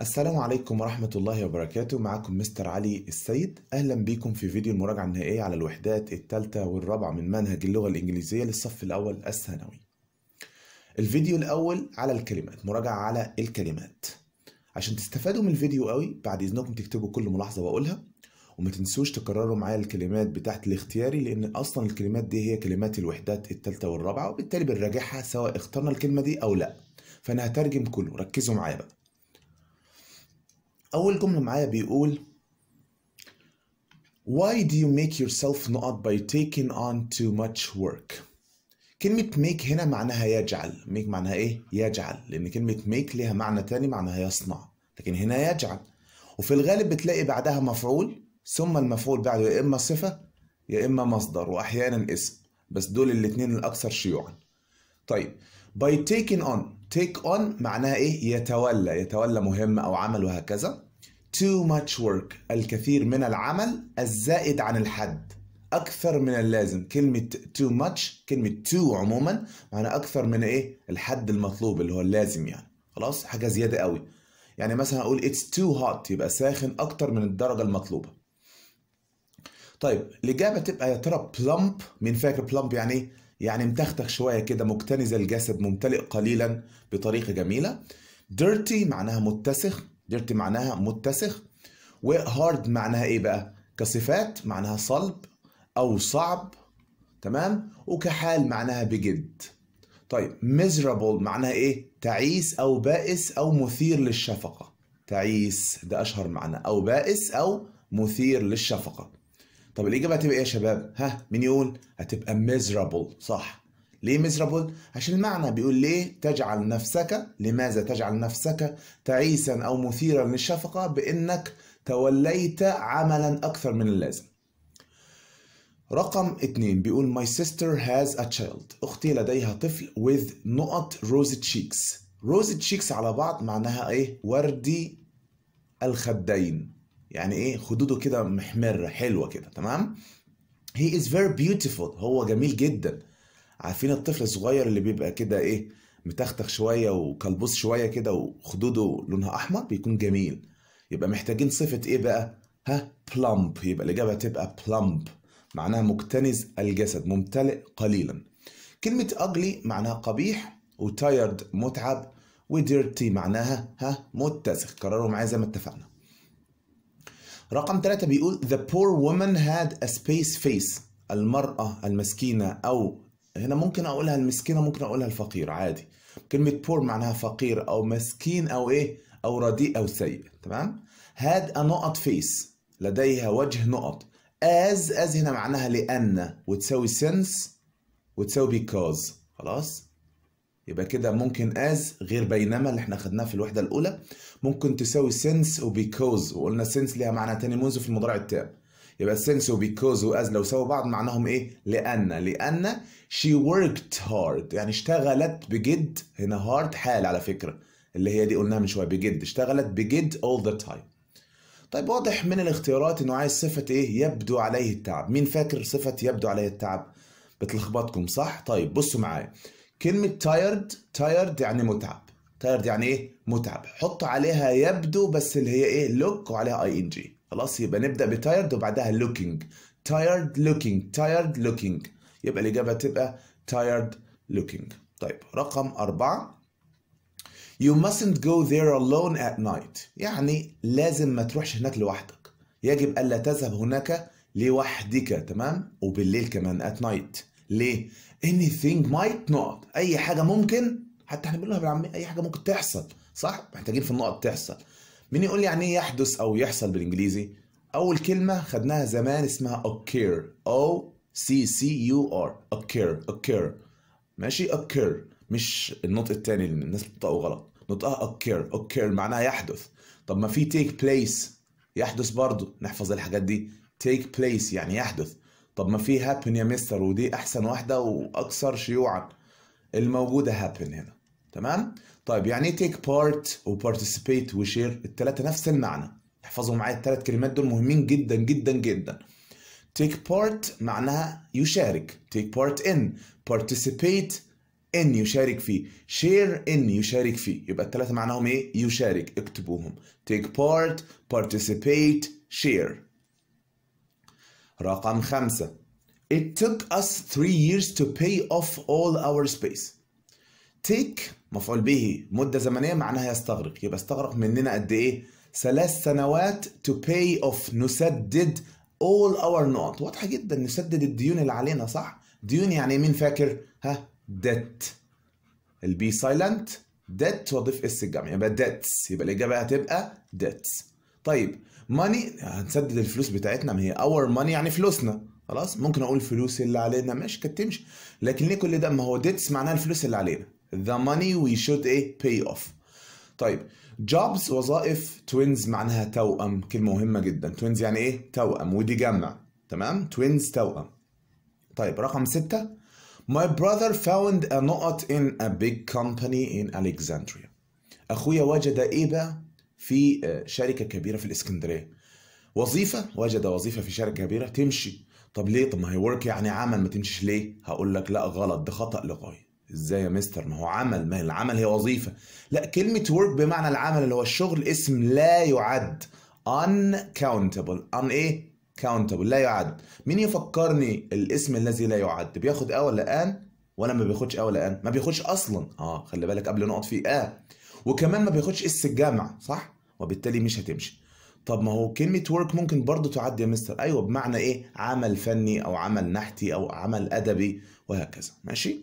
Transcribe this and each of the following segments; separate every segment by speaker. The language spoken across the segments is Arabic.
Speaker 1: السلام عليكم ورحمة الله وبركاته معكم مستر علي السيد أهلا بكم في فيديو المراجعة النهائية على الوحدات الثالثة والرابعة من منهج اللغة الإنجليزية للصف الأول الثانوي الفيديو الأول على الكلمات مراجعة على الكلمات عشان تستفادوا من الفيديو قوي بعد إذنكم تكتبوا كل ملاحظة بقولها وما تنسوش تكرروا معايا الكلمات بتاعت الاختياري لأن أصلا الكلمات دي هي كلمات الوحدات الثالثة والرابعة وبالتالي بنراجعها سواء اخترنا الكلمة دي أو لأ فأنا هترجم كله ركزوا معايا بقى أول جملة معايا بيقول Why do you make yourself not by taking on too much work؟ كلمة make هنا معناها يجعل make معناها إيه؟ يجعل لأن كلمة make ليها معنى تاني معناها يصنع لكن هنا يجعل وفي الغالب بتلاقي بعدها مفعول ثم المفعول بعده يا إما صفة يا إما مصدر وأحيانا اسم بس دول الاتنين الأكثر شيوعا طيب by taking on take on معناها ايه يتولى يتولى مهمة او عمل وهكذا too much work الكثير من العمل الزائد عن الحد اكثر من اللازم كلمه too much كلمه too عموما معناها اكثر من ايه الحد المطلوب اللي هو اللازم يعني خلاص حاجه زياده قوي يعني مثلا اقول it's too hot يبقى ساخن اكتر من الدرجه المطلوبه طيب الاجابه تبقى يا ترى plump مين فاكر plump يعني ايه يعني متختخ شوية كده مكتنزة الجسد ممتلئ قليلا بطريقة جميلة dirty معناها متسخ dirty معناها متسخ وهارد معناها ايه بقى كصفات معناها صلب او صعب تمام وكحال معناها بجد طيب miserable معناها ايه تعيس او بائس او مثير للشفقة تعيس ده اشهر معنى او بائس او مثير للشفقة طب الاجابه هتبقى ايه يا شباب ها مين يقول هتبقى ميزرابل صح ليه ميزرابل عشان المعنى بيقول ليه تجعل نفسك لماذا تجعل نفسك تعيسا او مثيرا للشفقه بانك توليت عملا اكثر من اللازم رقم اتنين بيقول my sister has a child اختي لديها طفل with نقط rosy cheeks rosy cheeks على بعض معناها ايه وردي الخدين يعني ايه خدوده كده محمره حلوه كده تمام هي از فيري بيوتيفول هو جميل جدا عارفين الطفل الصغير اللي بيبقى كده ايه متختخ شويه وكلبوس شويه كده وخدوده لونها احمر بيكون جميل يبقى محتاجين صفه ايه بقى ها بلامب يبقى الاجابه تبقى بلامب معناها مكتنز الجسد ممتلئ قليلا كلمه اجلي معناها قبيح وتايرد متعب وديرتي معناها ها متسخ كرروا معايا زي ما اتفقنا رقم ثلاثة بيقول the poor woman had a space face المرأة المسكينة أو هنا ممكن أقولها المسكينة ممكن أقولها الفقير عادي كلمة poor معناها فقير أو مسكين أو إيه أو رديء أو سيء تمام had a نقط face لديها وجه نقط as as هنا معناها لأن وتساوي since وتساوي because خلاص يبقى كده ممكن as غير بينما اللي احنا خدناه في الوحدة الأولى ممكن تساوي سنس وبيكوز وقلنا سنس ليها معنى تاني منذ في المضارع التام يبقى سنس وبيكوز واز لو سووا بعض معناهم ايه لان لان شي worked hard يعني اشتغلت بجد هنا هارد حال على فكره اللي هي دي قلناها من شويه بجد اشتغلت بجد all the time طيب واضح من الاختيارات انه عايز صفه ايه يبدو عليه التعب مين فاكر صفه يبدو عليه التعب بتلخبطكم صح طيب بصوا معايا كلمه tired tired يعني متعب تايرد يعني ايه متعب حط عليها يبدو بس اللي هي ايه لوك وعليها اي ان جي خلاص يبقى نبدا بتايرد وبعدها لوكينج تايرد لوكينج تايرد لوكينج يبقى الاجابه تبقى تايرد لوكينج طيب رقم أربعة You mustn't go there alone at night يعني لازم ما تروحش هناك لوحدك يجب ألا تذهب هناك لوحدك تمام وبالليل كمان at night ليه anything might not أي حاجة ممكن حتى احنا بنقولها بالعاميه اي حاجه ممكن تحصل صح محتاجين في النقط تحصل مين يقول لي يعني ايه يحدث او يحصل بالانجليزي اول كلمه خدناها زمان اسمها occur او سي سي يو ار occur occur ماشي occur مش النطق الثاني اللي الناس بتنطقه غلط نطقها occur occur معناها يحدث طب ما في take place يحدث برضه نحفظ الحاجات دي take place يعني يحدث طب ما في happen يا مستر ودي احسن واحده واكثر شيوعا الموجوده happen هنا تمام طيب يعني ايه تيك بارت وبارتيسيبيت وشير الثلاثه نفس المعنى احفظوا معايا الثلاث كلمات دول مهمين جدا جدا جدا تيك بارت معناها يشارك تيك بارت ان بارتيسيبيت ان يشارك فيه شير ان يشارك فيه يبقى الثلاثه معناهم ايه يشارك اكتبوهم تيك بارت بارتيسيبيت شير رقم خمسة It took us three years to pay off all our space. Take مفعول به مدة زمنية معناها يستغرق يبقى استغرق مننا قد إيه؟ ثلاث سنوات to pay off نسدد all our نوت واضحة جدا نسدد الديون اللي علينا صح؟ ديون يعني مين فاكر؟ ها؟ debt البي سايلنت debt واضيف اس الجمع يبقى debts يبقى الإجابة هتبقى debts طيب money هنسدد الفلوس بتاعتنا ما هي our money يعني فلوسنا خلاص ممكن اقول فلوس اللي علينا ماشي كانت تمشي لكن ليه كل ده ما هو ديتس معناها الفلوس اللي علينا the money we should ايه pay off طيب jobs وظائف twins معناها توأم كلمة مهمة جدا twins يعني ايه توأم ودي جمع تمام twins توأم طيب رقم ستة My brother found a نقط in a big company in Alexandria أخويا وجد إيه بقى في آه، شركة كبيرة في الإسكندرية وظيفة وجد وظيفة في شركة كبيرة تمشي طب ليه طب ما هي ورك يعني عمل ما تمشيش ليه هقول لك لا غلط ده خطأ لغاية ازاي يا مستر ما هو عمل ما العمل هي وظيفه لا كلمه work بمعنى العمل اللي هو الشغل اسم لا يعد uncountable ان ايه countable لا يعد مين يفكرني الاسم الذي لا يعد بياخد اه ولا ان ولا ما بياخدش اه ولا ان ما بياخدش اصلا اه خلي بالك قبل نقط فيه اه وكمان ما بياخدش اس الجمع صح وبالتالي مش هتمشي طب ما هو كلمة ورك ممكن برضه تعد يا مستر أيوه بمعنى إيه؟ عمل فني أو عمل نحتي أو عمل أدبي وهكذا ماشي؟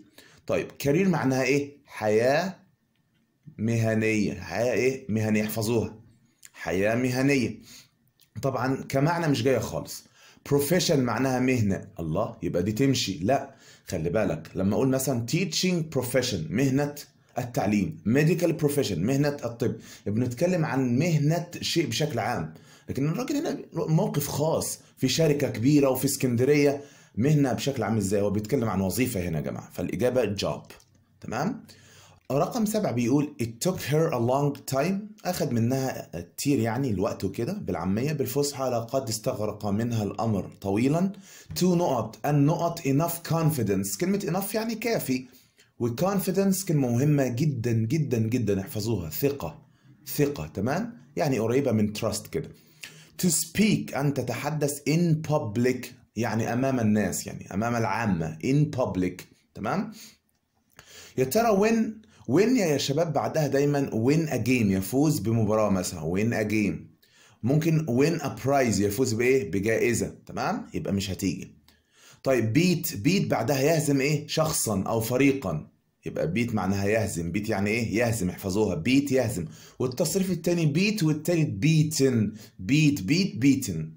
Speaker 1: طيب كارير معناها ايه حياه مهنيه حياه ايه مهنيه احفظوها حياه مهنيه طبعا كمعنى مش جايه خالص بروفيشن معناها مهنه الله يبقى دي تمشي لا خلي بالك لما اقول مثلا تيتشنج بروفيشن مهنه التعليم ميديكال بروفيشن مهنه الطب بنتكلم عن مهنه شيء بشكل عام لكن الراجل هنا موقف خاص في شركه كبيره وفي اسكندريه مهنه بشكل عام ازاي هو بيتكلم عن وظيفه هنا يا جماعه فالاجابه جوب تمام رقم سبعة بيقول it took her a long time أخذ منها كتير يعني الوقت وكده بالعامية بالفصحى لقد استغرق منها الأمر طويلا two نقط النقط enough confidence كلمة enough يعني كافي وconfidence كلمة مهمة جدا جدا جدا احفظوها ثقة ثقة تمام يعني قريبة من trust كده to speak أن تتحدث in public يعني امام الناس يعني امام العامه ان public تمام يا ترى وين وين يا شباب بعدها دايما وين ا جيم يفوز بمباراه مثلا وين ا جيم ممكن وين ا برايز يفوز بايه بجائزه تمام يبقى مش هتيجي طيب بيت بيت بعدها يهزم ايه شخصا او فريقا يبقى بيت معناها يهزم بيت يعني ايه يهزم احفظوها بيت يهزم والتصريف الثاني بيت والثالث بيتن بيت بيت بيتن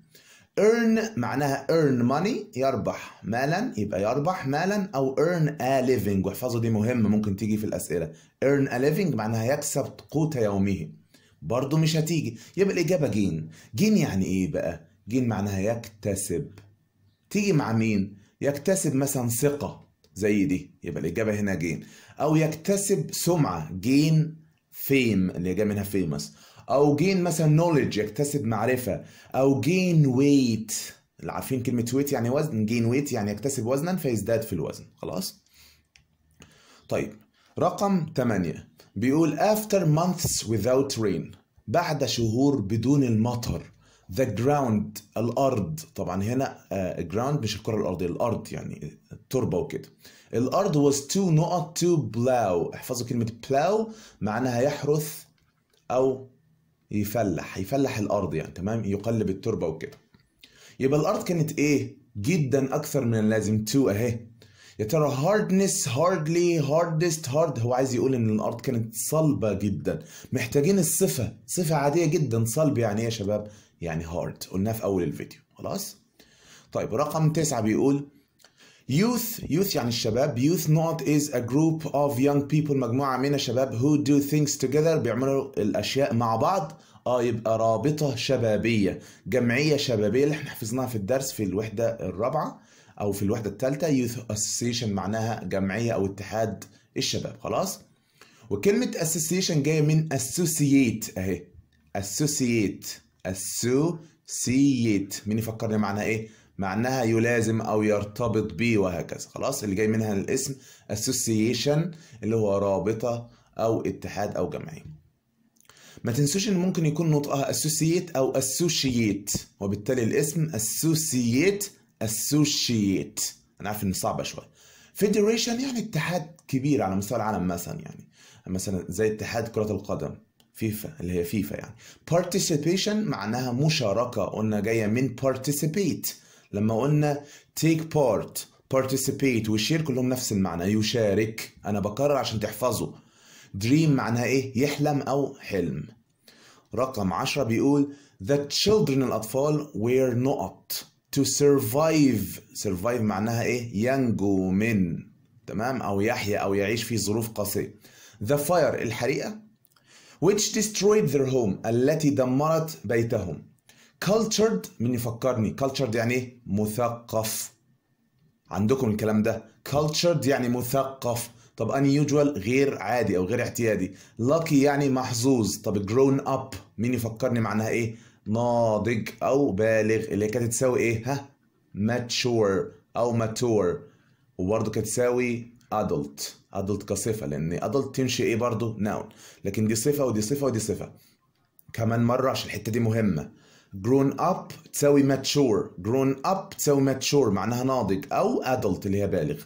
Speaker 1: earn معناها earn money يربح مالا يبقى يربح مالا او earn a living واحفظوا دي مهمة ممكن تيجي في الأسئلة earn a living معناها يكسب قوت يومه برضو مش هتيجي يبقى الإجابة جين جين يعني إيه بقى؟ جين معناها يكتسب تيجي مع مين؟ يكتسب مثلا ثقة زي دي يبقى الإجابة هنا جين أو يكتسب سمعة جين فيم اللي جاي منها فيمس او جين مثلا نوليدج يكتسب معرفه او جين ويت اللي عارفين كلمه ويت يعني وزن جين ويت يعني يكتسب وزنا فيزداد في الوزن خلاص طيب رقم 8 بيقول after months without rain بعد شهور بدون المطر the ground الارض طبعا هنا آه، ground مش الكره الارضيه الارض يعني التربه وكده الارض was too not to plow احفظوا كلمه plow معناها يحرث او يفلح يفلح الارض يعني تمام يقلب التربه وكده يبقى الارض كانت ايه جدا اكثر من اللازم تو اهي يا ترى هاردنس هاردلي هاردست هارد هو عايز يقول ان الارض كانت صلبه جدا محتاجين الصفه صفه عاديه جدا صلب يعني ايه يا شباب يعني هارد قلناها في اول الفيديو خلاص طيب رقم تسعة بيقول Youth, youth يعني الشباب. Youth not is a group of young people مجموعة من الشباب who do things together بيعملوا الأشياء مع بعض. اه يبقى رابطة شبابية، جمعية شبابية اللي احنا حفظناها في الدرس في الوحدة الرابعة أو في الوحدة الثالثة. Youth association معناها جمعية أو اتحاد الشباب، خلاص؟ وكلمة association جاية من associate أهي. associate associate مين يفكرني معناها إيه؟ معناها يلازم او يرتبط به وهكذا خلاص اللي جاي منها الاسم association اللي هو رابطه او اتحاد او جمعيه ما تنسوش ان ممكن يكون نطقها associate او associate وبالتالي الاسم associate associate انا عارف ان صعبه شويه فيدريشن يعني اتحاد كبير على مستوى العالم مثلا يعني مثلا زي اتحاد كرة القدم فيفا اللي هي فيفا يعني participation معناها مشاركة قلنا جاية من participate لما قلنا take part participate وشير كلهم نفس المعنى يشارك انا بكرر عشان تحفظه dream معناها ايه يحلم او حلم رقم عشرة بيقول the children الأطفال were not to survive survive معناها ايه ينجو من تمام أو يحيا أو يعيش في ظروف قاسية the fire الحريقة which destroyed their home التي دمرت بيتهم كالتشرد من يفكرني كالتشرد يعني ايه مثقف عندكم الكلام ده كالتشرد يعني مثقف طب يوجوال غير عادي او غير اعتيادي lucky يعني محظوظ طب جرون اب مين يفكرني معناها ايه ناضج او بالغ اللي كانت تساوي ايه ها mature او mature وبرده كانت تساوي adult adult كصفه لان adult تمشي ايه برضه noun لكن دي صفه ودي صفه ودي صفه كمان مره عشان الحته دي مهمه grown up تساوي mature grown up تساوي mature معناها ناضج أو adult اللي هي بالغ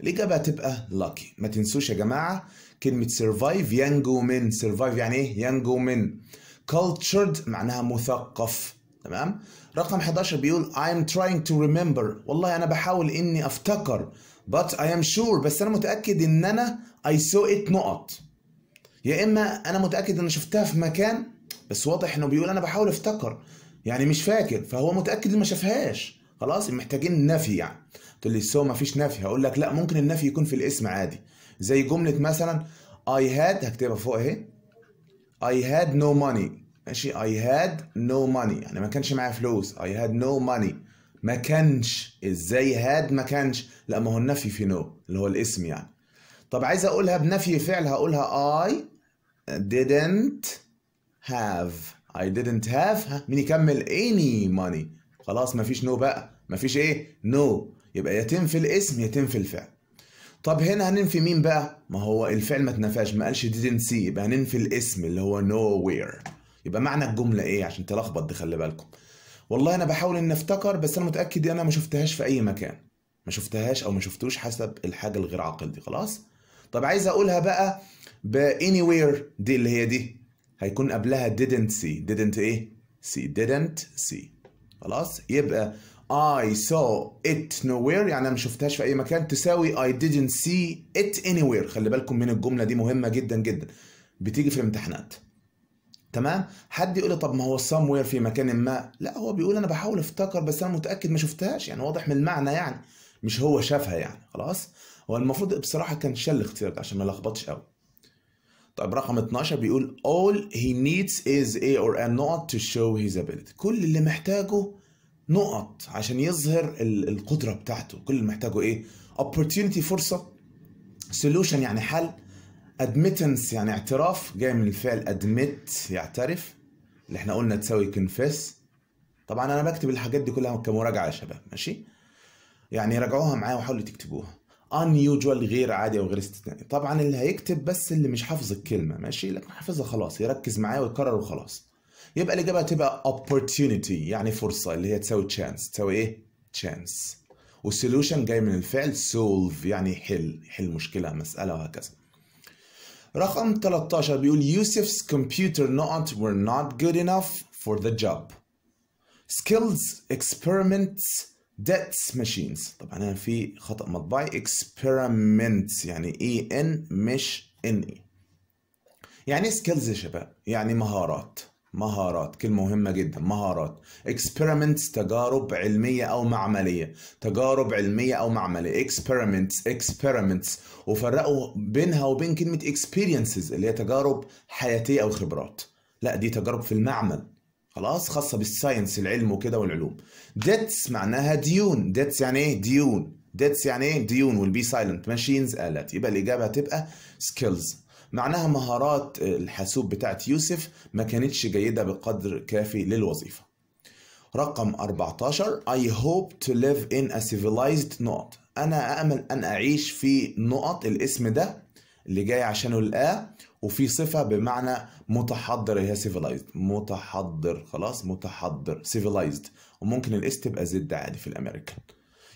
Speaker 1: الإجابة هتبقى lucky ما تنسوش يا جماعة كلمة survive ينجو من survive يعني إيه ينجو من cultured معناها مثقف تمام رقم 11 بيقول I'm trying to remember والله أنا بحاول إني أفتكر but I am sure بس أنا متأكد إن أنا I saw it نقط يا إما أنا متأكد إن شفتها في مكان بس واضح انه بيقول انا بحاول افتكر يعني مش فاكر فهو متاكد ما شافهاش خلاص محتاجين نفي يعني تقول لي سو ما فيش نفي هقول لك لا ممكن النفي يكون في الاسم عادي زي جمله مثلا اي هاد هكتبها فوق اهي اي هاد نو ماني ماشي اي هاد نو ماني يعني ما كانش معايا فلوس اي هاد نو ماني ما كانش ازاي هاد ما كانش لا ما هو النفي في نو اللي هو الاسم يعني طب عايز اقولها بنفي فعل هقولها اي didn't have I didn't have مين يكمل any money خلاص مفيش no بقى مفيش ايه no يبقى يتم في الاسم يتم في الفعل طب هنا هننفي مين بقى ما هو الفعل ما اتنفاش ما قالش didn't see يبقى هننفي الاسم اللي هو nowhere يبقى معنى الجمله ايه عشان تلخبط دي خلي بالكم والله انا بحاول ان افتكر بس انا متاكد ان انا ما شفتهاش في اي مكان ما شفتهاش او ما شفتوش حسب الحاجه الغير عاقل دي خلاص طب عايز اقولها بقى ب anywhere دي اللي هي دي هيكون قبلها didn't see didn't ايه see didn't see خلاص يبقى I saw it nowhere يعني انا ما شفتهاش في اي مكان تساوي I didn't see it anywhere خلي بالكم من الجمله دي مهمه جدا جدا بتيجي في الامتحانات تمام حد يقول لي طب ما هو somewhere في مكان ما لا هو بيقول انا بحاول افتكر بس انا متاكد ما شفتهاش يعني واضح من المعنى يعني مش هو شافها يعني خلاص هو المفروض بصراحه كان شال الاختيار عشان ما لخبطش قوي طيب رقم 12 بيقول all he needs is a or a not to show his ability كل اللي محتاجه نقط عشان يظهر القدره بتاعته كل اللي محتاجه ايه opportunity فرصه solution يعني حل admittance يعني اعتراف جاي من الفعل admit يعترف اللي احنا قلنا تساوي confess طبعا انا بكتب الحاجات دي كلها كمراجعه يا شباب ماشي يعني راجعوها معايا وحاولوا تكتبوها unusual غير عادي او غير استثنائي طبعا اللي هيكتب بس اللي مش حافظ الكلمه ماشي لكن حافظها خلاص يركز معايا ويكرر وخلاص يبقى الاجابه هتبقى opportunity يعني فرصه اللي هي تساوي chance تساوي ايه chance والسولوشن جاي من الفعل solve يعني حل يحل مشكله مساله وهكذا رقم 13 بيقول يوسف's computer not were not good enough for the job skills experiments debts machines طبعا هنا في خطأ مطبعي experiments يعني اي ان مش ان اي يعني سكيلز يا شباب يعني مهارات مهارات كلمة مهمة جدا مهارات experiments تجارب علمية أو معملية تجارب علمية أو معملية experiments experiments وفرقوا بينها وبين كلمة experiences اللي هي تجارب حياتية أو خبرات لا دي تجارب في المعمل خلاص خاصه بالساينس العلم وكده والعلوم ديتس معناها ديون ديتس يعني ايه ديون ديتس يعني ايه ديون والبي سايلنت ماشينز الات يبقى الاجابه هتبقى سكيلز معناها مهارات آه، الحاسوب بتاعت يوسف ما كانتش جيده بقدر كافي للوظيفه رقم 14 I hope to live in a civilized نقط أنا أأمل أن أعيش في نقط الاسم ده اللي جاي عشانه الآ وفي صفة بمعنى متحضر هي civilized متحضر خلاص متحضر civilized وممكن الاس تبقى زد عادي في الامريكان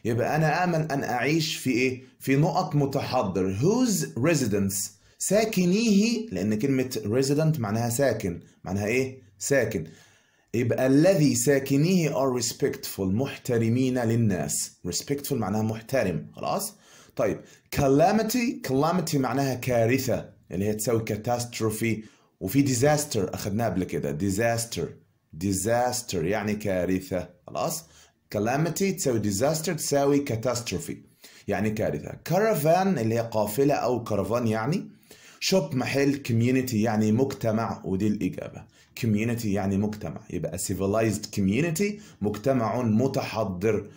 Speaker 1: يبقى انا امل ان اعيش في ايه في نقط متحضر whose residence ساكنيه لان كلمة resident معناها ساكن معناها ايه ساكن يبقى الذي ساكنيه are respectful محترمين للناس respectful معناها محترم خلاص طيب calamity calamity معناها كارثة اللي هي تساوي كاتاستروفي وفي ديزاستر اخذناه قبل كده ديزاستر ديزاستر يعني كارثه خلاص كلامتي تساوي ديزاستر تساوي كاتاستروفي يعني كارثه كارفان اللي هي قافله او كارفان يعني شوب محل كوميونتي يعني مجتمع ودي الاجابه كوميونتي يعني مجتمع يبقى سيفيلايزد community مجتمع متحضر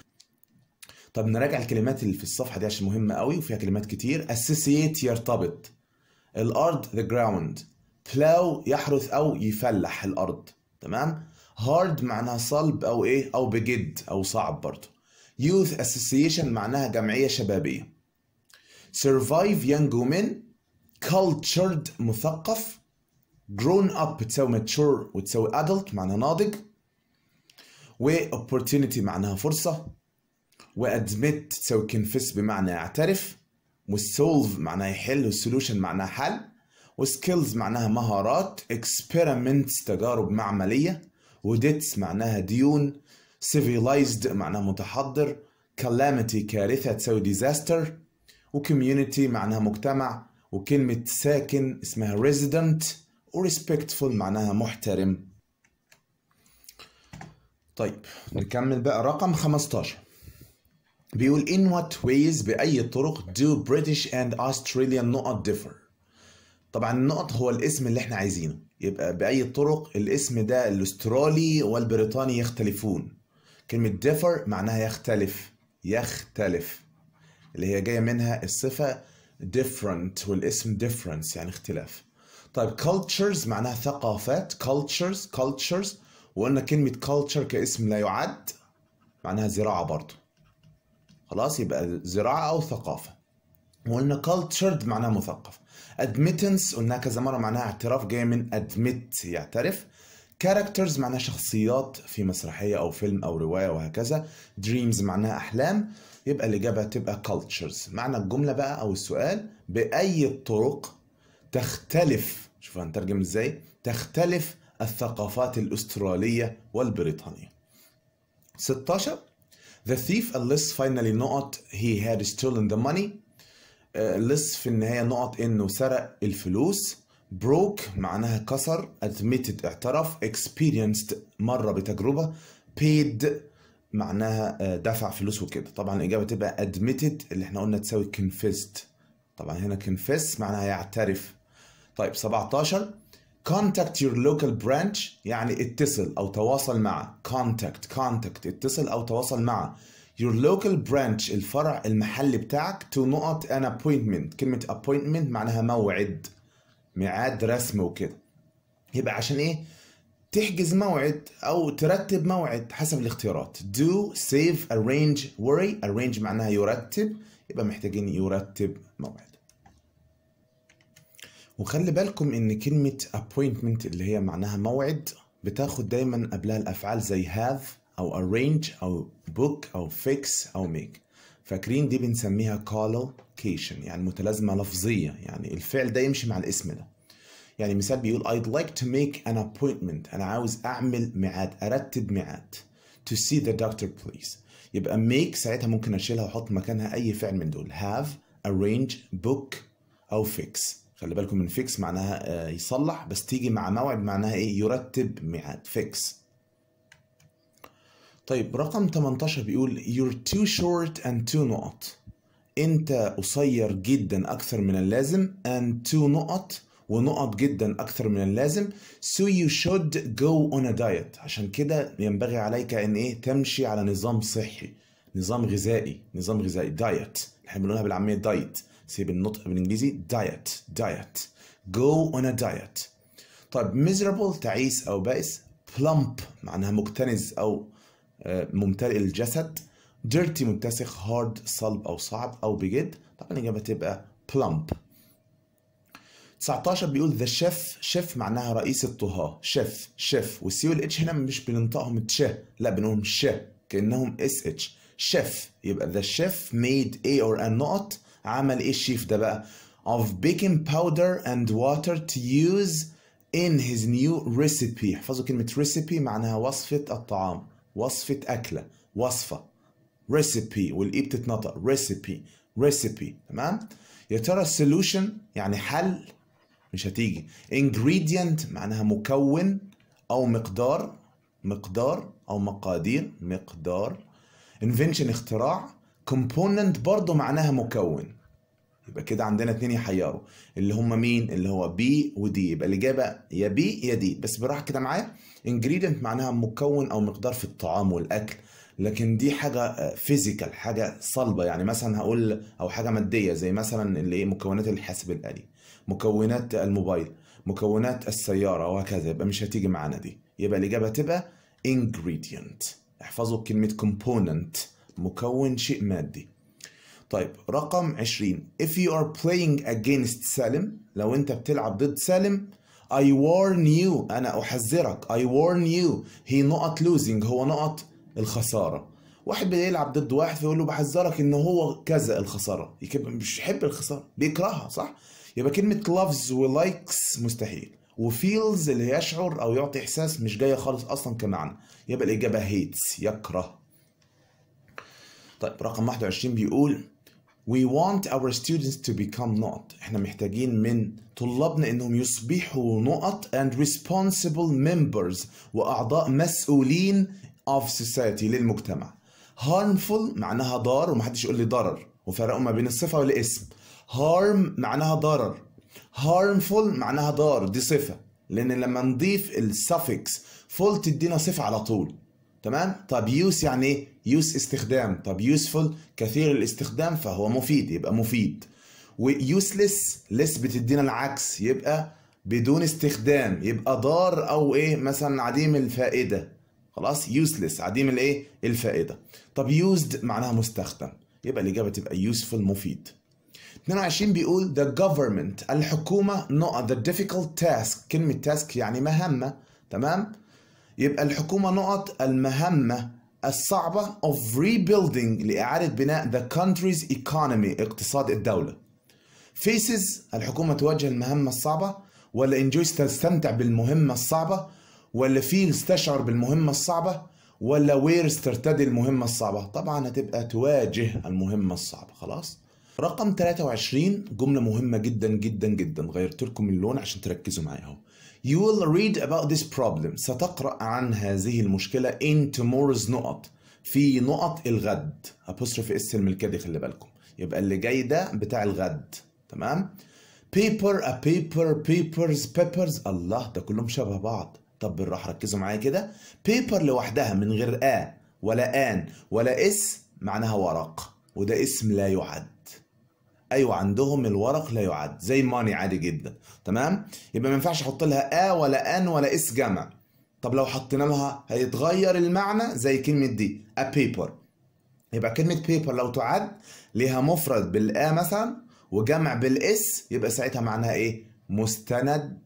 Speaker 1: طب نراجع الكلمات اللي في الصفحه دي عشان مهمه قوي وفيها كلمات كتير اسوسييت يرتبط الارض the ground plow يحرث او يفلح الارض تمام hard معناها صلب او ايه او بجد او صعب برضه youth association معناها جمعيه شبابيه survive young women cultured مثقف grown up تساوي mature وتساوي adult معناها ناضج و opportunity معناها فرصة و admit تساوي confess بمعنى يعترف والسولف معناها يحل والسولوشن معناها حل وسكيلز معناها مهارات اكسبيرمنتس تجارب معمليه وديتس معناها ديون سيفيلايزد معناها متحضر كلامتي كارثه تساوي ديزاستر وكوميونتي معناها مجتمع وكلمه ساكن اسمها ريزيدنت وريسبكتفول معناها محترم طيب نكمل بقى رقم 15 بيقول in what ways بأي طرق do British and Australian نقط differ طبعا النقط هو الاسم اللي احنا عايزينه يبقى بأي طرق الاسم ده الاسترالي والبريطاني يختلفون كلمة differ معناها يختلف يختلف اللي هي جاية منها الصفة different والاسم difference يعني اختلاف طيب cultures معناها ثقافات cultures cultures وقلنا كلمة culture كاسم لا يعد معناها زراعة برضه خلاص يبقى زراعه او ثقافه وقلنا cultured معناها مثقف admittance قلناها كذا مره معناها اعتراف جاي من admit يعترف characters معناها شخصيات في مسرحيه او فيلم او روايه وهكذا dreams معناها احلام يبقى الاجابه تبقى cultures معنى الجمله بقى او السؤال باي الطرق تختلف شوف هنترجم ازاي تختلف الثقافات الاستراليه والبريطانيه 16 The thief enlists finally نقط he had stolen the money uh, List في النهاية نقط إنه سرق الفلوس broke معناها كسر admitted اعترف experienced مرة بتجربة paid معناها uh, دفع فلوس وكده طبعا الإجابة تبقى admitted اللي احنا قلنا تساوي confessed طبعا هنا confess معناها يعترف طيب 17 contact your local branch يعني اتصل أو تواصل مع contact contact اتصل أو تواصل مع your local branch الفرع المحلي بتاعك to نقط an appointment كلمة appointment معناها موعد ميعاد رسمي وكده يبقى عشان ايه تحجز موعد او ترتب موعد حسب الاختيارات do save arrange worry arrange معناها يرتب يبقى محتاجين يرتب موعد وخلي بالكم ان كلمة appointment اللي هي معناها موعد بتاخد دايما قبلها الافعال زي have او arrange او book او fix او make فاكرين دي بنسميها collocation يعني متلازمة لفظية يعني الفعل ده يمشي مع الاسم ده يعني مثال بيقول I'd like to make an appointment أنا عاوز أعمل ميعاد أرتب ميعاد to see the doctor please يبقى make ساعتها ممكن أشيلها وأحط مكانها أي فعل من دول have arrange book أو fix خلي بالكم من فيكس معناها آه، يصلح بس تيجي مع موعد معناها ايه يرتب ميعاد فيكس طيب رقم 18 بيقول you're too short and تو نقط انت قصير جدا اكثر من اللازم and تو نقط ونقط جدا اكثر من اللازم so you should go on a diet عشان كده ينبغي عليك ان ايه تمشي على نظام صحي نظام غذائي نظام غذائي دايت احنا بنقولها بالعاميه دايت سيب النطق بالانجليزي دايت دايت جو اون ا دايت طيب miserable تعيس او بائس بلمب معناها مكتنز او آه، ممتلئ الجسد ديرتي متسخ هارد صلب او صعب او بجد طبعا الاجابه تبقى بلمب 19 بيقول ذا شيف شيف معناها رئيس الطهاة شيف شيف والسي والاتش هنا مش بننطقهم تش لا بنقولهم ش كانهم اس اتش شيف يبقى ذا شيف ميد اي اور ان نقط عمل ايه الشيف ده بقى of baking powder and water to use in his new recipe احفظوا كلمة recipe معناها وصفة الطعام وصفة أكلة وصفة recipe والإيه بتتنطق recipe recipe تمام يا ترى solution يعني حل مش هتيجي ingredient معناها مكون أو مقدار مقدار أو مقادير مقدار invention اختراع كومبوننت برضه معناها مكون يبقى كده عندنا اتنين يحيروا اللي هم مين اللي هو بي ودي يبقى الاجابه يا بي يا دي بس براحه كده معايا انجريدينت معناها مكون او مقدار في الطعام والاكل لكن دي حاجه فيزيكال آه، حاجه صلبه يعني مثلا هقول او حاجه ماديه زي مثلا اللي ايه مكونات الحاسب الالي مكونات الموبايل مكونات السياره وهكذا يبقى مش هتيجي معانا دي يبقى الاجابه تبقى ingredient احفظوا كلمه component مكون شيء مادي طيب رقم 20 if you are playing against سالم لو انت بتلعب ضد سالم I warn you انا احذرك I warn you هي نقط losing هو نقط الخساره واحد بيلعب ضد واحد فيقول له بحذرك ان هو كذا الخساره مش يحب الخساره بيكرهها صح يبقى كلمه loves ولايكس مستحيل وفيلز اللي يشعر او يعطي احساس مش جايه خالص اصلا كمعنى يبقى الاجابه هيتس يكره طيب رقم 21 بيقول We want our students to become نقط احنا محتاجين من طلابنا انهم يصبحوا نقط and responsible members واعضاء مسؤولين of society للمجتمع harmful معناها ضار ومحدش يقول لي ضرر وفرقوا ما بين الصفة والاسم harm معناها ضرر harmful معناها ضار دي صفة لان لما نضيف السفكس فول تدينا صفة على طول تمام طب يوس يعني ايه يوس استخدام طب يوسفول كثير الاستخدام فهو مفيد يبقى مفيد ويوسلس لس بتدينا العكس يبقى بدون استخدام يبقى ضار او ايه مثلا عديم الفائده خلاص يوسلس عديم الايه الفائده طب يوزد معناها مستخدم يبقى الاجابه تبقى يوسفول مفيد 22 بيقول the government الحكومه نقط the difficult task كلمه task يعني مهمه تمام يبقى الحكومة نقط المهمة الصعبة of rebuilding لإعادة بناء the country's economy اقتصاد الدولة faces الحكومة تواجه المهمة الصعبة ولا enjoys تستمتع بالمهمة الصعبة ولا feels تشعر بالمهمة الصعبة ولا wears ترتدي المهمة الصعبة طبعا هتبقى تواجه المهمة الصعبة خلاص رقم 23 جملة مهمة جدا جدا جدا غيرت لكم اللون عشان تركزوا معايا اهو You will read about this problem ستقرأ عن هذه المشكلة in tomorrow's نقط في نقط الغد apostrophe اس دي خلي بالكم يبقى اللي جاي ده بتاع الغد تمام paper a paper papers papers الله ده كلهم شبه بعض طب بالراحة ركزوا معايا كده paper لوحدها من غير آ ولا آن ولا اس معناها ورق وده اسم لا يعد أيوة عندهم الورق لا يعد زي ماني عادي جدا تمام يبقى ما ينفعش احط لها ا ولا ان ولا اس جمع طب لو حطينا لها هيتغير المعنى زي كلمه دي a بيبر يبقى كلمه بيبر لو تعد ليها مفرد بالا مثلا وجمع بالاس يبقى ساعتها معناها ايه مستند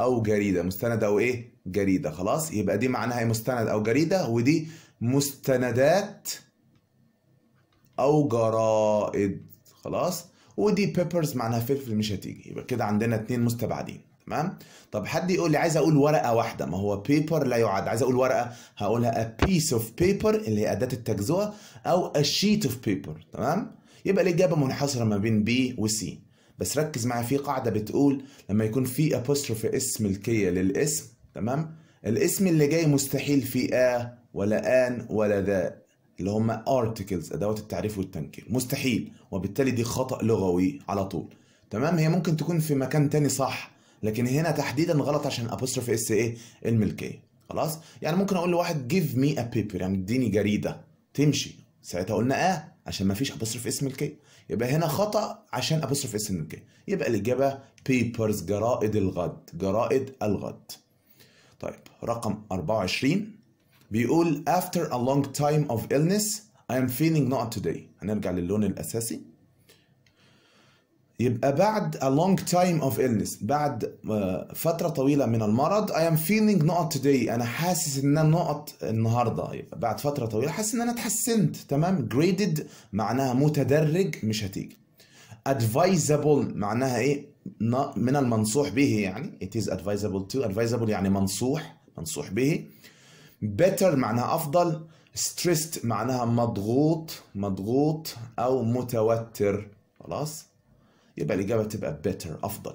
Speaker 1: او جريده مستند او ايه جريده خلاص يبقى دي معناها ايه مستند او جريده ودي مستندات او جرائد خلاص ودي بيبرز معناها فلفل مش هتيجي يبقى كده عندنا اتنين مستبعدين تمام طب حد يقول لي عايز اقول ورقه واحده ما هو بيبر لا يعد عايز اقول ورقه هقولها ا بيس اوف بيبر اللي هي اداه التجزئه او ا شيت اوف بيبر تمام يبقى الاجابه منحصره ما بين بي وسي بس ركز معايا في قاعده بتقول لما يكون في ابوستروف اسم ملكيه للاسم تمام الاسم اللي جاي مستحيل في آ ولا آن ولا ذا اللي هم articles أدوات التعريف والتنكير مستحيل وبالتالي دي خطأ لغوي على طول تمام هي ممكن تكون في مكان تاني صح لكن هنا تحديدا غلط عشان ابوستروف اس ايه الملكية خلاص يعني ممكن أقول لواحد جيف مي ا بيبر يعني اديني جريدة تمشي ساعتها قلنا اه عشان ما فيش ابوستروف اس ملكيه يبقى هنا خطا عشان ابوستروف اس ملكيه يبقى الاجابه بيبرز جرائد الغد جرائد الغد طيب رقم 24 بيقول after a long time of illness I am feeling not today هنرجع للون الأساسي يبقى بعد a long time of illness بعد آه, فترة طويلة من المرض I am feeling not today أنا حاسس إن أنا نقط النهاردة يبقى بعد فترة طويلة حاسس إن أنا اتحسنت تمام graded معناها متدرج مش هتيجي advisable معناها إيه من المنصوح به يعني it is advisable to advisable يعني منصوح منصوح به better معناها أفضل stressed معناها مضغوط مضغوط أو متوتر خلاص يبقى الإجابة تبقى better أفضل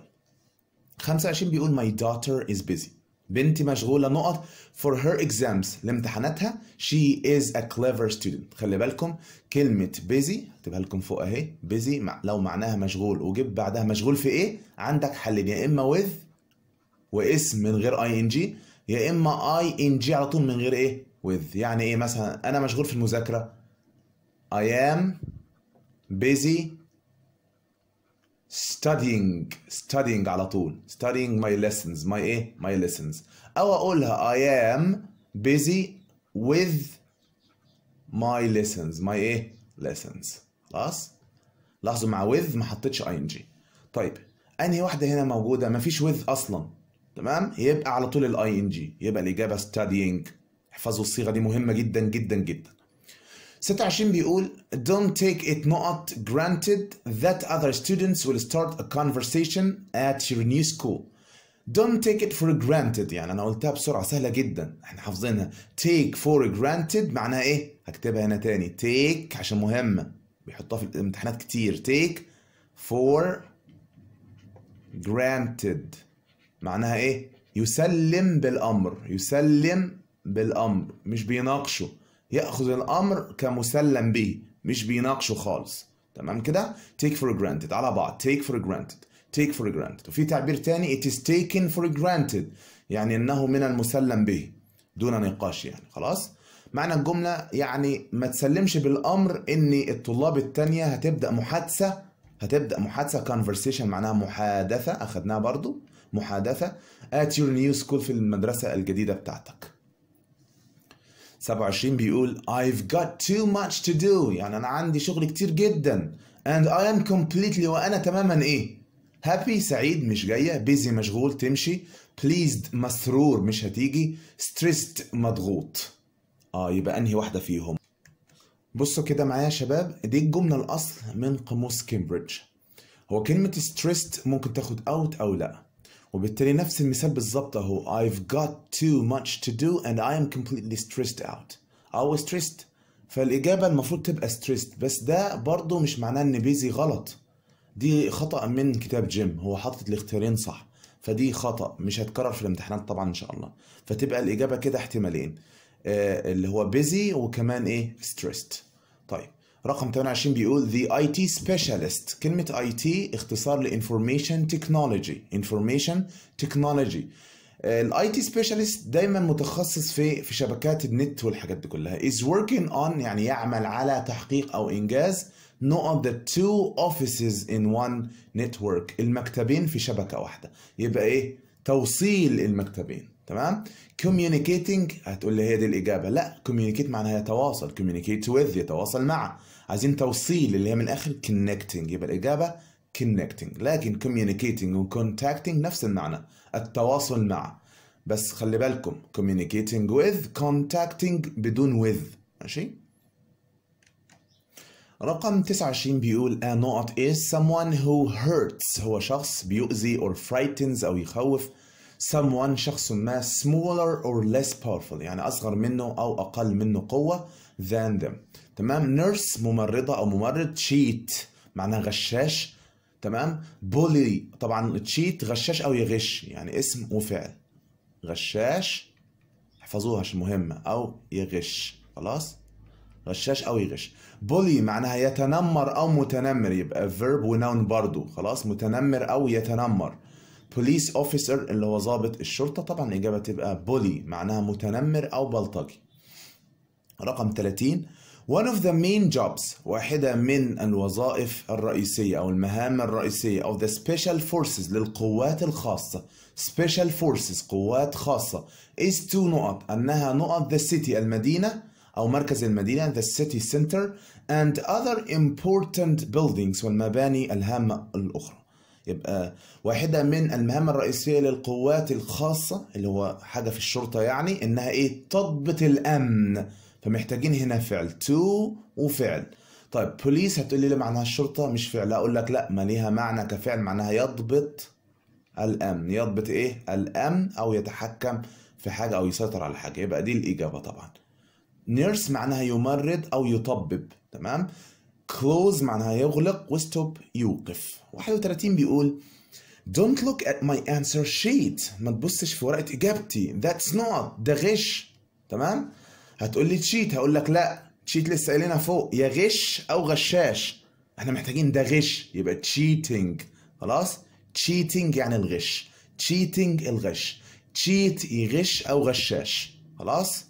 Speaker 1: 25 بيقول my daughter is busy بنتي مشغولة نقط for her exams لامتحاناتها she is a clever student خلي بالكم كلمة busy هتبقى لكم فوق اهي busy لو معناها مشغول وجيب بعدها مشغول في ايه عندك حلين يا اما with واسم من غير اي ان جي يا اما اي ان جي على طول من غير ايه with يعني ايه مثلا انا مشغول في المذاكره I am busy studying studying على طول studying my lessons my ايه my lessons او اقولها I am busy with my lessons my ايه lessons خلاص لاحظوا مع with ما حطيتش ing طيب انهي واحده هنا موجوده ما فيش with اصلا تمام يبقى على طول الاي ان جي يبقى الاجابه studying احفظوا الصيغه دي مهمه جدا جدا جدا 26 بيقول don't take it not granted that other students will start a conversation at your new school don't take it for granted يعني انا قلتها بسرعه سهله جدا احنا حافظينها take for granted معناها ايه هكتبها هنا تاني take عشان مهمه بيحطها في الامتحانات كتير take for granted معناها ايه يسلم بالامر يسلم بالامر مش بيناقشه ياخذ الامر كمسلم به مش بيناقشه خالص تمام كده take for granted على بعض take for granted take for granted وفي تعبير تاني it is taken for granted يعني انه من المسلم به دون نقاش يعني خلاص معنى الجملة يعني ما تسلمش بالأمر إن الطلاب التانية هتبدأ محادثة هتبدأ محادثة conversation معناها محادثة أخدناها برضو محادثة at your new school في المدرسة الجديدة بتاعتك 27 بيقول I've got too much to do يعني أنا عندي شغل كتير جدا and I am completely وأنا تماما إيه happy سعيد مش جاية busy مشغول تمشي pleased مسرور مش هتيجي stressed مضغوط آه يبقى أنهي واحدة فيهم بصوا كده معايا يا شباب دي الجملة الأصل من قاموس كامبريدج هو كلمة stressed ممكن تاخد out أو لأ وبالتالي نفس المثال بالضبط اهو I've got too much to do and I am completely stressed out أو stressed فالإجابة المفروض تبقى stressed بس ده برضه مش معناه إن بيزي غلط دي خطأ من كتاب جيم هو حاطط الاختيارين صح فدي خطأ مش هتكرر في الامتحانات طبعا إن شاء الله فتبقى الإجابة كده احتمالين آه اللي هو بيزي وكمان إيه stressed طيب رقم 28 بيقول The IT Specialist كلمة IT اختصار ل Information Technology Information Technology الاي تي سبيشالست دايما متخصص في في شبكات النت والحاجات دي كلها is working on يعني يعمل على تحقيق او انجاز نقط the two offices in one network المكتبين في شبكه واحده يبقى ايه توصيل المكتبين تمام communicating هتقول لي هي دي الاجابه لا communicate معناها يتواصل communicate with يتواصل مع عايزين توصيل اللي هي من الاخر كونكتنج يبقى الاجابه كونكتنج لكن كوميونيكيتنج وكونتاكتنج نفس المعنى التواصل مع بس خلي بالكم communicating with contacting بدون with ماشي رقم 29 بيقول a not is someone who hurts هو شخص بيؤذي or frightens أو يخوف someone شخص ما smaller or less powerful يعني أصغر منه أو أقل منه قوة than them تمام نيرس ممرضه او ممرض تشيت معناها غشاش تمام بولي طبعا تشيت غشاش او يغش يعني اسم وفعل غشاش احفظوها عشان مهمه او يغش خلاص غشاش او يغش بولي معناها يتنمر او متنمر يبقى فيرب ونون برضو خلاص متنمر او يتنمر بوليس اوفيسر اللي هو ضابط الشرطه طبعا الاجابه تبقى بولي معناها متنمر او بلطجي رقم 30 One of the main jobs واحدة من الوظائف الرئيسية أو المهام الرئيسية of the special forces للقوات الخاصة special forces قوات خاصة is two نقط أنها نقط the city المدينة أو مركز المدينة the city center and other important buildings والمباني الهامة الأخرى يبقى واحدة من المهام الرئيسية للقوات الخاصة اللي هو حاجة في الشرطة يعني إنها إيه تضبط الأمن فمحتاجين هنا فعل تو وفعل طيب بوليس هتقول لي ليه معناها الشرطة مش فعل اقول لك لا ما ليها معنى كفعل معناها يضبط الامن يضبط ايه الامن او يتحكم في حاجة او يسيطر على حاجة يبقى دي الاجابة طبعا نيرس معناها يمرض او يطبب تمام close معناها يغلق وستوب يوقف 31 بيقول Don't look at my answer sheet ما تبصش في ورقة إجابتي That's not ده غش تمام هتقول لي تشيت هقول لك لا تشيت لسه قايلينها فوق يا غش او غشاش احنا محتاجين ده غش يبقى تشيتنج خلاص تشيتنج يعني الغش تشيتنج الغش تشيت يغش او غشاش خلاص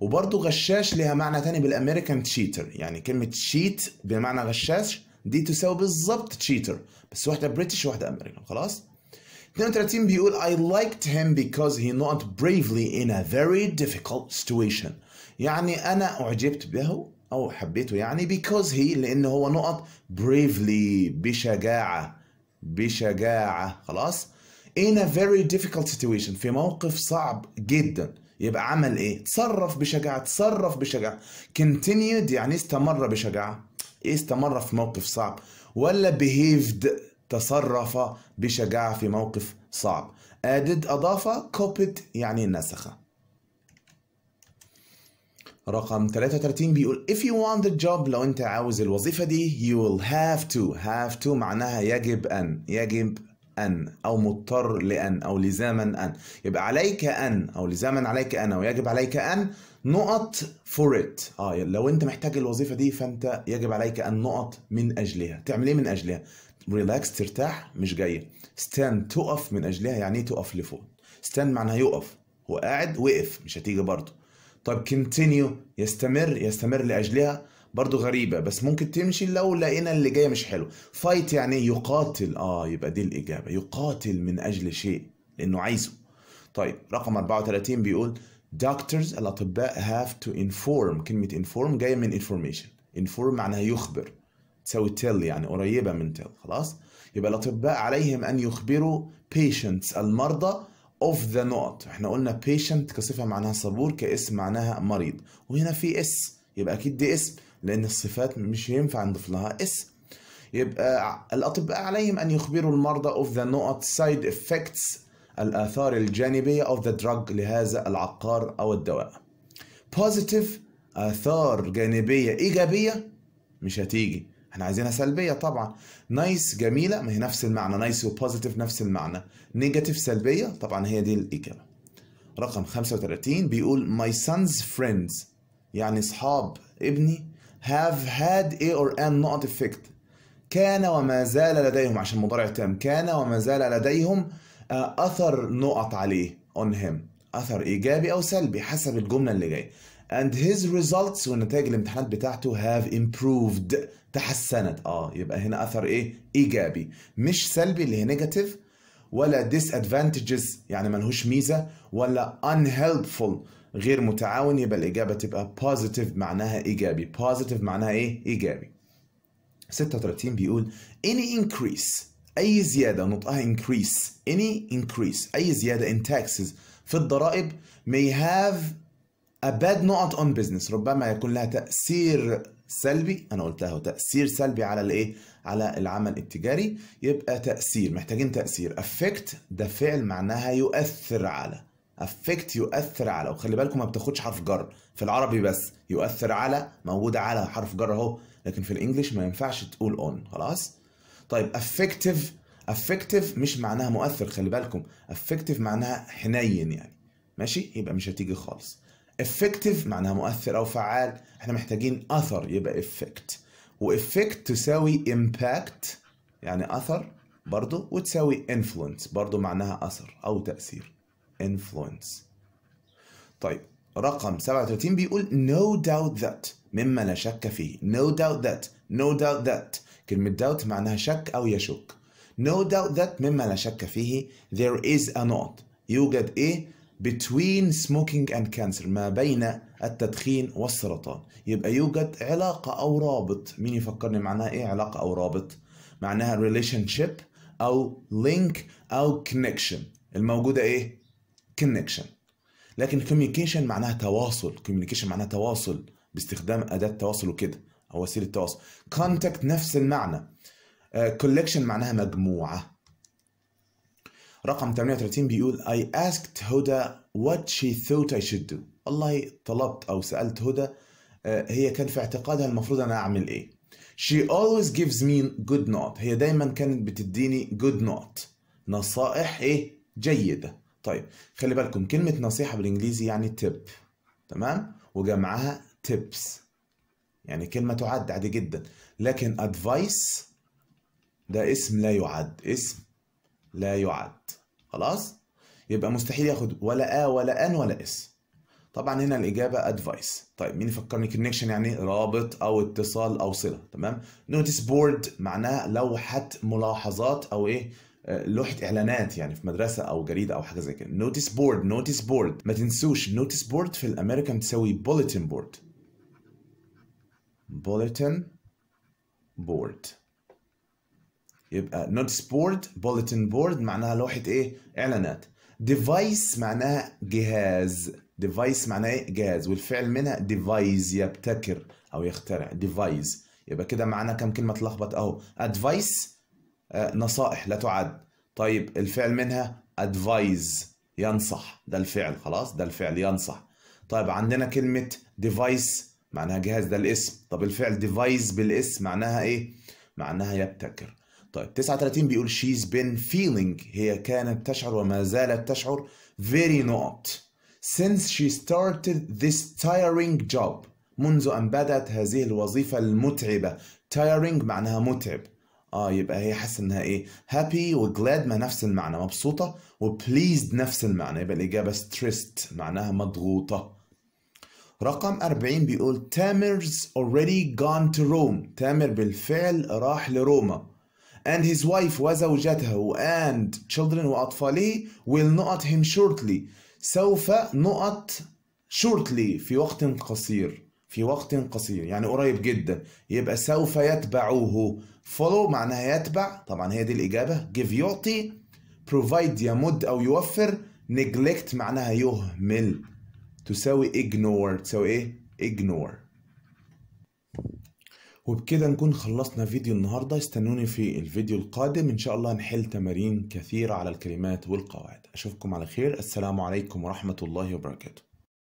Speaker 1: وبرضه غشاش ليها معنى تاني بالامريكان تشيتر يعني كلمه تشيت بمعنى غشاش دي تساوي بالظبط تشيتر بس واحده بريتش وواحده امريكان خلاص 32 بيقول I liked him because he not bravely in a very difficult situation يعني انا اعجبت به او حبيته يعني بيكوز هي لانه هو نقط بريفلي بشجاعه بشجاعه خلاص in a very difficult situation في موقف صعب جدا يبقى عمل ايه تصرف بشجاعه تصرف بشجاعه continued يعني استمر بشجاعه ايه استمر في موقف صعب ولا behaved تصرف بشجاعه في موقف صعب added اضافه copied يعني نسخه رقم 33 بيقول if you want the job لو انت عاوز الوظيفة دي you will have to have to معناها يجب أن يجب أن أو مضطر لأن أو لزاما أن يبقى عليك أن أو لزاما عليك أن أو يجب عليك أن نقط for it آه لو أنت محتاج الوظيفة دي فأنت يجب عليك أن نقط من أجلها تعمل إيه من أجلها ريلاكس ترتاح مش جاية stand تقف من أجلها يعني إيه تقف لفوق stand معناها يقف هو قاعد وقف مش هتيجي برضه طب كنتينيو يستمر يستمر لاجلها برضو غريبة بس ممكن تمشي لو لقينا اللي جاية مش حلو فايت يعني يقاتل اه يبقى دي الإجابة يقاتل من أجل شيء لأنه عايزه طيب رقم 34 بيقول doctors الأطباء have to inform كلمة inform جاية من information inform معناها يخبر تساوي tell يعني قريبة من tell خلاص يبقى الأطباء عليهم أن يخبروا patients المرضى اوف ذا نقط احنا قلنا patient كصفه معناها صبور كاسم معناها مريض وهنا في اس يبقى اكيد دي اسم لان الصفات مش ينفع نضيف لها اسم يبقى الاطباء عليهم ان يخبروا المرضى اوف ذا نقط سايد افكتس الاثار الجانبيه اوف ذا دراج لهذا العقار او الدواء بوزيتيف اثار جانبيه ايجابيه مش هتيجي احنا عايزينها سلبيه طبعا نايس جميله ما هي نفس المعنى نايس وبوزيتيف نفس المعنى نيجاتيف سلبيه طبعا هي دي الاجابه رقم 35 بيقول my son's friends يعني اصحاب ابني have had a or ان نوت افكت كان وما زال لديهم عشان مضارع تام كان وما زال لديهم آه، اثر نقط عليه on him اثر ايجابي او سلبي حسب الجمله اللي جايه and his results والنتائج الامتحانات بتاعته have improved تحسنت اه يبقى هنا اثر ايه ايجابي مش سلبي اللي هي نيجاتيف ولا ديس ادفانتجز يعني ملهوش ميزه ولا ان هيلبفول غير متعاون يبقى الاجابه تبقى بوزيتيف معناها ايجابي بوزيتيف معناها ايه ايجابي 36 بيقول any increase اي زياده نطقها increase any increase اي زياده in taxes في الضرائب may have a bad note on business ربما يكون لها تاثير سلبي انا قلتها وتاثير سلبي على الايه على العمل التجاري يبقى تاثير محتاجين تاثير افكت ده فعل معناها يؤثر على افكت يؤثر على وخلي بالكم ما بتاخدش حرف جر في العربي بس يؤثر على موجوده على حرف جر اهو لكن في الانجليش ما ينفعش تقول اون خلاص طيب افكتيف افكتيف مش معناها مؤثر خلي بالكم افكتيف معناها حنين يعني ماشي يبقى مش هتيجي خالص effective معناها مؤثر أو فعال احنا محتاجين أثر يبقى effect وإفكت تساوي impact يعني أثر برضو وتساوي influence برضو معناها أثر أو تأثير influence طيب رقم 37 بيقول no doubt that مما لا شك فيه no doubt that no doubt that كلمة doubt معناها شك أو يشك no doubt that مما لا شك فيه there is a not يوجد إيه between smoking and cancer ما بين التدخين والسرطان يبقى يوجد علاقة أو رابط مين يفكرني معناها إيه علاقة أو رابط معناها relationship أو link أو connection الموجودة إيه connection لكن communication معناها تواصل communication معناها تواصل باستخدام أداة تواصل وكده أو وسيلة تواصل contact نفس المعنى آه، collection معناها مجموعة رقم 38 بيقول I asked هدى what she thought I should do والله طلبت أو سألت هدى آه، هي كان في اعتقادها المفروض أنا أعمل إيه She always gives me good note هي دايما كانت بتديني good note نصائح إيه جيدة طيب خلي بالكم كلمة نصيحة بالإنجليزي يعني tip تمام وجمعها tips يعني كلمة تعد عادي جدا لكن advice ده اسم لا يعد اسم لا يعد خلاص يبقى مستحيل ياخد ولا ا ولا ان ولا اس طبعا هنا الاجابه ادفايس طيب مين يفكرني كونكشن يعني رابط او اتصال او صله تمام نوتس بورد معناها لوحه ملاحظات او ايه آه، لوحه اعلانات يعني في مدرسه او جريده او حاجه زي كده نوتس بورد نوتس بورد ما تنسوش نوتس بورد في الامريكان تساوي بوليتن بورد بوليتن بورد يبقى نوتس بورد بوليتن بورد معناها لوحه ايه اعلانات ديفايس معناها جهاز ديفايس معناه ايه جهاز والفعل منها ديفايز يبتكر او يخترع ديفايز يبقى كده معناها كم كلمه تلخبط اهو ادفايس آه، نصائح لا تعد طيب الفعل منها ادفايز ينصح ده الفعل خلاص ده الفعل ينصح طيب عندنا كلمه ديفايس معناها جهاز ده الاسم طب الفعل ديفايز بالاسم معناها ايه معناها يبتكر طيب 39 بيقول she's been feeling هي كانت تشعر وما زالت تشعر very not since she started this tiring job منذ أن بدأت هذه الوظيفة المتعبة tiring معناها متعب اه يبقى هي حاسه انها ايه happy وجلاد ما نفس المعنى مبسوطه وبليزد نفس المعنى يبقى الاجابه stressed معناها مضغوطه رقم 40 بيقول تامر's already gone to Rome تامر بالفعل راح لروما and his wife وزوجته and children وأطفاله will not him shortly سوف نقط shortly في وقت قصير في وقت قصير يعني قريب جدا يبقى سوف يتبعوه follow معناها يتبع طبعا هي دي الإجابة give يعطي provide يمد أو يوفر neglect معناها يهمل تساوي ignore تساوي إيه ignore وبكده نكون خلصنا فيديو النهاردة استنوني في الفيديو القادم إن شاء الله نحل تمارين كثيرة على الكلمات والقواعد أشوفكم على خير السلام عليكم ورحمة الله وبركاته